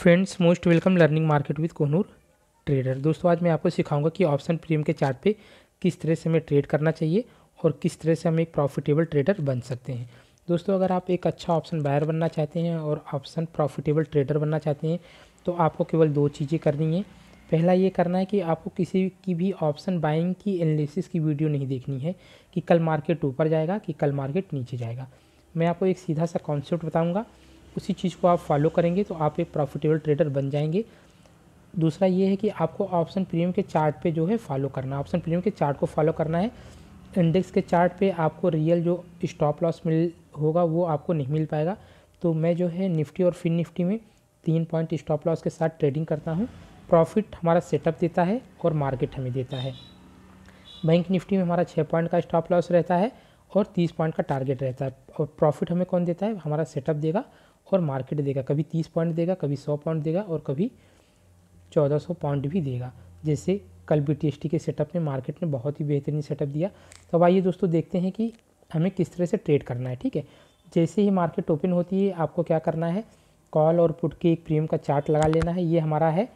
friends most welcome learning market with कोनूर trader दोस्तों आज मैं आपको सिखाऊंगा कि ऑप्शन प्रीमियम के चार्ट पे किस तरह से हमें ट्रेड करना चाहिए और किस तरह से हम एक प्रॉफिटेबल ट्रेडर बन सकते हैं दोस्तों अगर आप एक अच्छा ऑप्शन बायर बनना चाहते हैं और ऑप्शन प्रॉफिटेबल ट्रेडर बनना चाहते हैं तो आपको केवल दो चीज़ें करनी है पहला ये करना है कि आपको किसी की भी ऑप्शन बाइंग की एनालिसिस की वीडियो नहीं देखनी है कि कल मार्केट ऊपर जाएगा कि कल मार्केट नीचे जाएगा मैं आपको एक सीधा सा कॉन्सेप्ट बताऊँगा उसी चीज़ को आप फॉलो करेंगे तो आप एक प्रॉफिटेबल ट्रेडर बन जाएंगे दूसरा ये है कि आपको ऑप्शन प्रीमियम के चार्ट पे जो है फॉलो करना ऑप्शन प्रीमियम के चार्ट को फॉलो करना है इंडेक्स के चार्ट पे आपको रियल जो स्टॉप लॉस मिल होगा वो आपको नहीं मिल पाएगा तो मैं जो है निफ्टी और फिन निफ्टी में तीन पॉइंट स्टॉप लॉस के साथ ट्रेडिंग करता हूँ प्रॉफिट हमारा सेटअप देता है और मार्केट हमें देता है बैंक निफ्टी में हमारा छः पॉइंट का स्टॉप लॉस रहता है और तीस पॉइंट का टारगेट रहता है और प्रॉफिट हमें कौन देता है हमारा सेटअप देगा और मार्केट देगा कभी तीस पॉइंट देगा कभी सौ पॉइंट देगा और कभी चौदह सौ पॉइंट भी देगा जैसे कल बी के सेटअप में मार्केट ने बहुत ही बेहतरीन सेटअप दिया तो आइए दोस्तों देखते हैं कि हमें किस तरह से ट्रेड करना है ठीक है जैसे ही मार्केट ओपन होती है आपको क्या करना है कॉल और पुट के एक प्रीमियम का चार्ट लगा लेना है ये हमारा है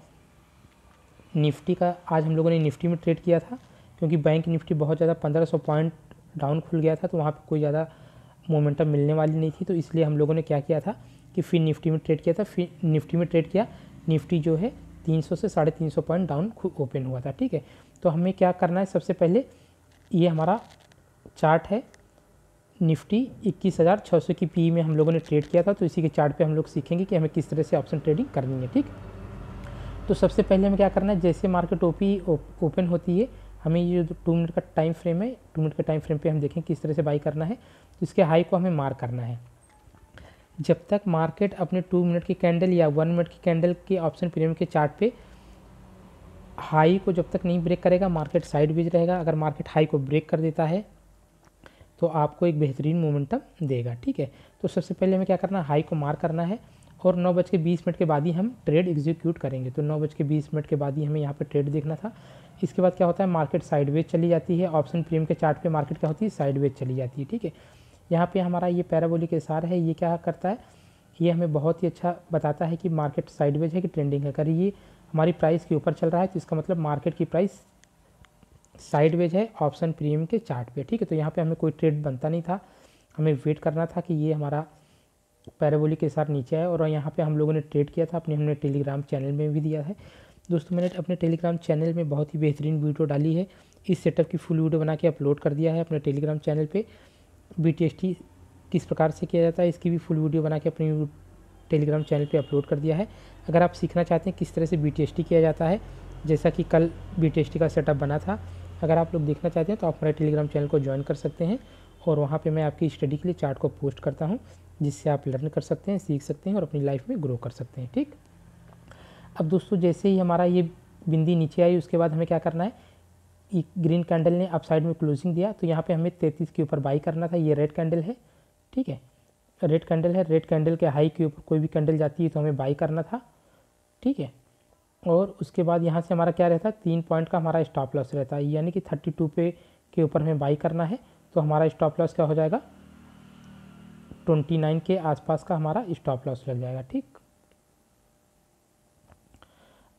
निफ्टी का आज हम लोगों ने निफ्टी में ट्रेड किया था क्योंकि बैंक निफ्टी बहुत ज़्यादा पंद्रह सौ पॉइंट डाउन खुल गया था तो वहाँ पर कोई ज़्यादा मोमेंटम मिलने वाली नहीं थी तो इसलिए हम लोगों ने क्या किया था कि फिर निफ्टी में ट्रेड किया था फिर निफ्टी में ट्रेड किया निफ्टी जो है 300 से साढ़े तीन पॉइंट डाउन ओपन हुआ था ठीक है तो हमें क्या करना है सबसे पहले ये हमारा चार्ट है निफ्टी इक्कीस हज़ार छः सौ की पी में हम लोगों ने ट्रेड किया था तो इसी के चार्ट पे हम लोग सीखेंगे कि हमें किस तरह से ऑप्शन ट्रेडिंग करनी है ठीक तो सबसे पहले हमें क्या करना है जैसे मार्केट ओपी ओपन होती है हमें ये जो टू मिनट का टाइम फ्रेम है टू मिनट का टाइम फ्रेम पे हम देखें किस तरह से बाई करना है तो इसके हाई को हमें मार करना है जब तक मार्केट अपने टू मिनट की कैंडल या वन मिनट की कैंडल के ऑप्शन प्रीमियम के चार्ट पे हाई को जब तक नहीं ब्रेक करेगा मार्केट साइड वेज रहेगा अगर मार्केट हाई को ब्रेक कर देता है तो आपको एक बेहतरीन मोमेंटम देगा ठीक है तो सबसे पहले हमें क्या करना है हाई को मार करना है और नौ बज के बीस मिनट के बाद ही हम ट्रेड एग्जीक्यूट करेंगे तो नौ बज के बीस मिनट के बाद ही हमें यहाँ पर ट्रेड देखना था इसके बाद क्या होता है मार्केट साइडवेज चली जाती है ऑप्शन प्रीमियम के चार्ट पे मार्केट क्या होती है साइडवेज चली जाती है ठीक है यहाँ पे हमारा ये पैराबोलिक इशार है ये क्या करता है ये हमें बहुत ही अच्छा बताता है कि मार्केट साइडवेज है कि ट्रेंडिंग है अगर ये हमारी प्राइस के ऊपर चल रहा है तो इसका मतलब मार्केट की प्राइस साइडवेज है ऑप्शन प्रीमियम के चार्ट पे ठीक है तो यहाँ पे हमें कोई ट्रेड बनता नहीं था हमें वेट करना था कि ये हमारा पैराबोलिक के साथ नीचे है और यहाँ पे हम लोगों ने ट्रेड किया था अपने हमने टेलीग्राम चैनल में भी दिया है दोस्तों मैंने अपने टेलीग्राम चैनल में बहुत ही बेहतरीन वीडियो डाली है इस सेटअप की फुल वीडियो बना के अपलोड कर दिया है अपने टेलीग्राम चैनल पर एस टी किस प्रकार से किया जाता है इसकी भी फुल वीडियो बना के अपने टेलीग्राम चैनल पे अपलोड कर दिया है अगर आप सीखना चाहते हैं किस तरह से बी किया जाता है जैसा कि कल बी का सेटअप बना था अगर आप लोग देखना चाहते हैं तो आप हमारे टेलीग्राम चैनल को ज्वाइन कर सकते हैं और वहाँ पर मैं आपकी स्टडी के लिए चार्ट को पोस्ट करता हूँ जिससे आप लर्न कर सकते हैं सीख सकते हैं और अपनी लाइफ में ग्रो कर सकते हैं ठीक अब दोस्तों जैसे ही हमारा ये बिंदी नीचे आई उसके बाद हमें क्या करना है ग्रीन कैंडल ने अप साइड में क्लोजिंग दिया तो यहाँ पे हमें तैंतीस के ऊपर बाई करना था ये रेड कैंडल है ठीक है रेड कैंडल है रेड कैंडल के हाई के ऊपर कोई भी कैंडल जाती है तो हमें बाई करना था ठीक है और उसके बाद यहाँ से हमारा क्या रहता है तीन पॉइंट का हमारा स्टॉप लॉस रहता है यानी कि थर्टी टू पे के ऊपर हमें बाई करना है तो हमारा स्टॉप लॉस क्या हो जाएगा ट्वेंटी नाइन के आसपास का हमारा स्टॉप लॉस लग जाएगा ठीक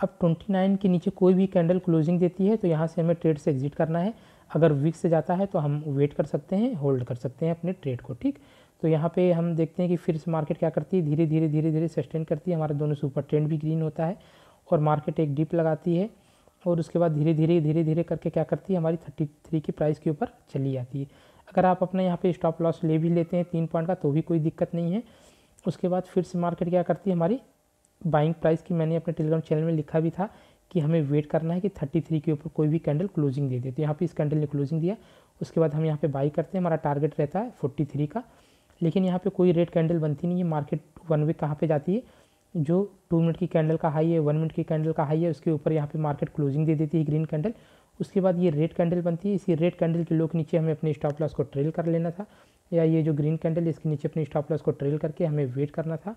अब 29 के नीचे कोई भी कैंडल क्लोजिंग देती है तो यहाँ से हमें ट्रेड से एग्जिट करना है अगर वीक से जाता है तो हम वेट कर सकते हैं होल्ड कर सकते हैं अपने ट्रेड को ठीक तो यहाँ पे हम देखते हैं कि फिर से मार्केट क्या करती है धीरे धीरे धीरे धीरे सस्टेन करती है हमारे दोनों से ऊपर ट्रेंड भी ग्रीन होता है और मार्केट एक डिप लगाती है और उसके बाद धीरे धीरे धीरे धीरे करके क्या करती है हमारी थर्टी थ्री की प्राइस के ऊपर चली जाती है अगर आप अपने यहाँ पे स्टॉप लॉस ले भी लेते हैं तीन पॉइंट का तो भी कोई दिक्कत नहीं है उसके बाद फिर से मार्केट क्या करती है हमारी बाइंग प्राइस की मैंने अपने टेलीग्राम चैनल में लिखा भी था कि हमें वेट करना है कि थर्टी थ्री के ऊपर कोई भी कैंडल क्लोजिंग दे दे तो यहाँ पे इस कैंडल ने क्लोजिंग दिया उसके बाद हम यहाँ पे बाई करते हैं हमारा टारगेट रहता है फोर्टी थ्री का लेकिन यहाँ पे कोई रेड कैंडल बनती नहीं है मार्केट वन वीक कहाँ पे जाती है जो टू मिनट की कैंडल का हाई है वन मिनट की कैंडल का हाई है उसके ऊपर यहाँ पर मार्केट क्लोजिंग दे देती है ग्रीन कैंडल उसके बाद ये रेड कैंडल बनती है इसी रेड कैंडल के लोग नीचे हमें अपने स्टॉप लॉस को ट्रेल कर लेना था या ये जो ग्रीन कैंडल इसके नीचे अपने स्टॉप लॉस को ट्रेल करके हमें वेट करना था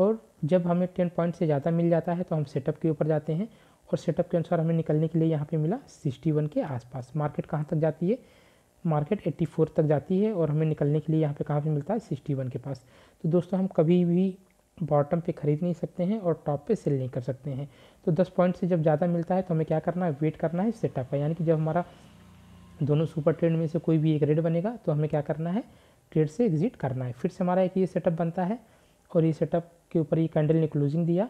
और जब हमें टेन पॉइंट से ज़्यादा मिल जाता है तो हम सेटअप के ऊपर जाते हैं और सेटअप के अनुसार हमें निकलने के लिए यहाँ पे मिला सिक्सटी वन के आसपास मार्केट कहाँ तक जाती है मार्केट एट्टी फोर तक जाती है और हमें निकलने के लिए यहाँ पे कहाँ पे मिलता है सिक्सटी वन के पास तो दोस्तों हम कभी भी बॉटम पे ख़रीद नहीं सकते हैं और टॉप पे सेल नहीं कर सकते हैं तो दस पॉइंट से जब ज़्यादा मिलता है तो हमें क्या करना है वेट करना है सेटअप का यानी कि जब हमारा दोनों सुपर ट्रेड में से कोई भी एक रेड बनेगा तो हमें क्या करना है ट्रेड से एग्जिट करना है फिर से हमारा एक ये सेटअप बनता है और ये सेटअप के ऊपर ये कैंडल ने क्लोजिंग दिया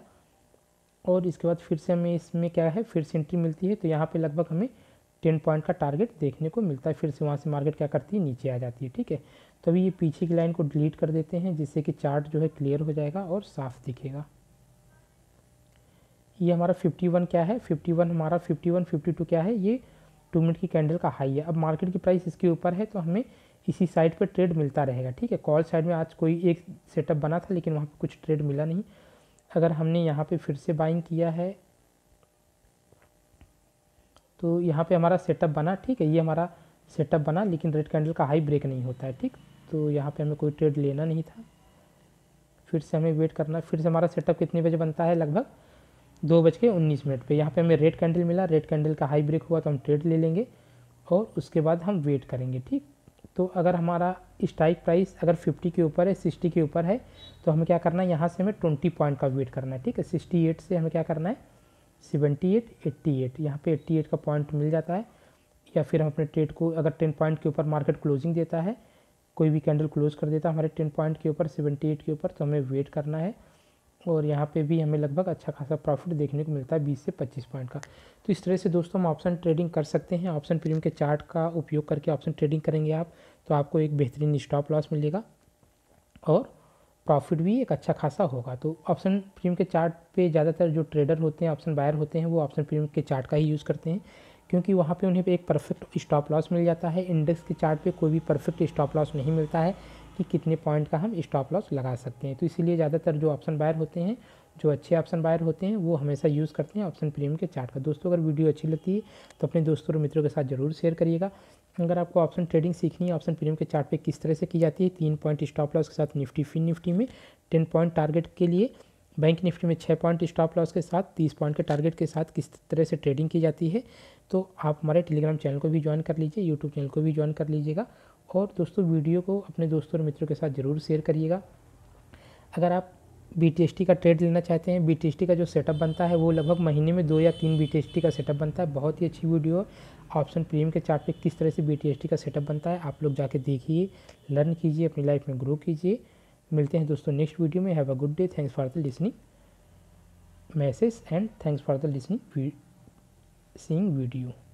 और इसके बाद फिर से हमें इसमें क्या है फिर से एंट्री मिलती है तो यहाँ पे लगभग हमें टेन पॉइंट का टारगेट देखने को मिलता है फिर से वहाँ से मार्केट क्या करती है नीचे आ जाती है ठीक है तो अभी ये पीछे की लाइन को डिलीट कर देते हैं जिससे कि चार्ट जो है क्लियर हो जाएगा और साफ दिखेगा ये हमारा वन क्या है वन हमारा फिफ्टी टू क्या है ये टू मिनट की कैंडल का हाई है अब मार्केट की प्राइस इसके ऊपर है तो हमें इसी साइड पर ट्रेड मिलता रहेगा ठीक है कॉल साइड में आज कोई एक सेटअप बना था लेकिन वहाँ पर कुछ ट्रेड मिला नहीं अगर हमने यहाँ पे फिर से बाइंग किया है तो यहाँ पे हमारा सेटअप बना ठीक है ये हमारा सेटअप बना लेकिन रेड कैंडल का हाई ब्रेक नहीं होता है ठीक तो यहाँ पे हमें कोई ट्रेड लेना नहीं था फिर से हमें वेट करना फिर से हमारा सेटअप कितने बजे बनता है लगभग दो बज के उन्नीस मिनट पर यहाँ पर हमें रेड कैंडल मिला रेड कैंडल का हाई ब्रेक हुआ तो हम ट्रेड ले लेंगे और उसके बाद हम वेट करेंगे ठीक तो अगर हमारा स्ट्राइक प्राइस अगर 50 के ऊपर है 60 के ऊपर है तो हमें क्या करना है यहाँ से हमें 20 पॉइंट का वेट करना है ठीक है 68 से हमें क्या करना है 78, 88 यहाँ पर एट्टी का पॉइंट मिल जाता है या फिर हम अपने ट्रेड को अगर 10 पॉइंट के ऊपर मार्केट क्लोजिंग देता है कोई भी कैंडल क्लोज कर देता है हमारे 10 पॉइंट के ऊपर 78 के ऊपर तो हमें वेट करना है और यहाँ पे भी हमें लगभग अच्छा खासा प्रॉफिट देखने को मिलता है बीस से पच्चीस पॉइंट का तो इस तरह से दोस्तों हम ऑप्शन ट्रेडिंग कर सकते हैं ऑप्शन प्रीमियम के चार्ट का उपयोग करके ऑप्शन ट्रेडिंग करेंगे आप तो आपको एक बेहतरीन स्टॉप लॉस मिलेगा और प्रॉफिट भी एक अच्छा खासा होगा तो ऑप्शन प्रीमियम के चार्ट पे ज़्यादातर जो ट्रेडर होते हैं ऑप्शन बायर होते हैं वो ऑप्शन प्रीमियम के चार्ट का ही यूज़ करते हैं क्योंकि वहाँ पे उन्हें एक परफेक्ट स्टॉप लॉस मिल जाता है इंडेक्स के चार्ट पे कोई भी परफेक्ट स्टॉप लॉस नहीं मिलता है कि कितने पॉइंट का हम स्टॉप लॉस लगा सकते हैं तो इसीलिए ज़्यादातर जो ऑप्शन बायर होते हैं जो अच्छे ऑप्शन बायर होते हैं वो हमेशा यूज़ करते हैं ऑप्शन प्रीमियम के चार्ट का दोस्तों अगर वीडियो अच्छी लगती है तो अपने दोस्तों और मित्रों के साथ जरूर शेयर करिएगा अगर आपको ऑप्शन ट्रेडिंग सीखनी है ऑप्शन प्रीमियम के चार्ट पे किस तरह से की जाती है तीन पॉइंट स्टॉप लॉस के साथ निफ्टी फिन निफ्टी में टेन पॉइंट टारगेट के लिए बैंक निफ्टी में छः पॉइंट स्टॉप लॉस के साथ तीस पॉइंट के टारगेट के साथ किस तरह से ट्रेडिंग की जाती है तो आप हमारे टेलीग्राम चैनल को भी ज्वाइन कर लीजिए यूट्यूब चैनल को भी ज्वाइन कर लीजिएगा और दोस्तों वीडियो को अपने दोस्तों और मित्रों के साथ ज़रूर शेयर करिएगा अगर आप बी का ट्रेड लेना चाहते हैं बी का जो सेटअप बनता है वो लगभग महीने में दो या तीन बी का सेटअप बनता है बहुत ही अच्छी वीडियो ऑप्शन प्रीमियम के चार्ट पे किस तरह से बी का सेटअप बनता है आप लोग जाके देखिए लर्न कीजिए अपनी लाइफ में ग्रो कीजिए मिलते हैं दोस्तों नेक्स्ट वीडियो में have a good day thanks for the listening message and thanks for the listening seeing video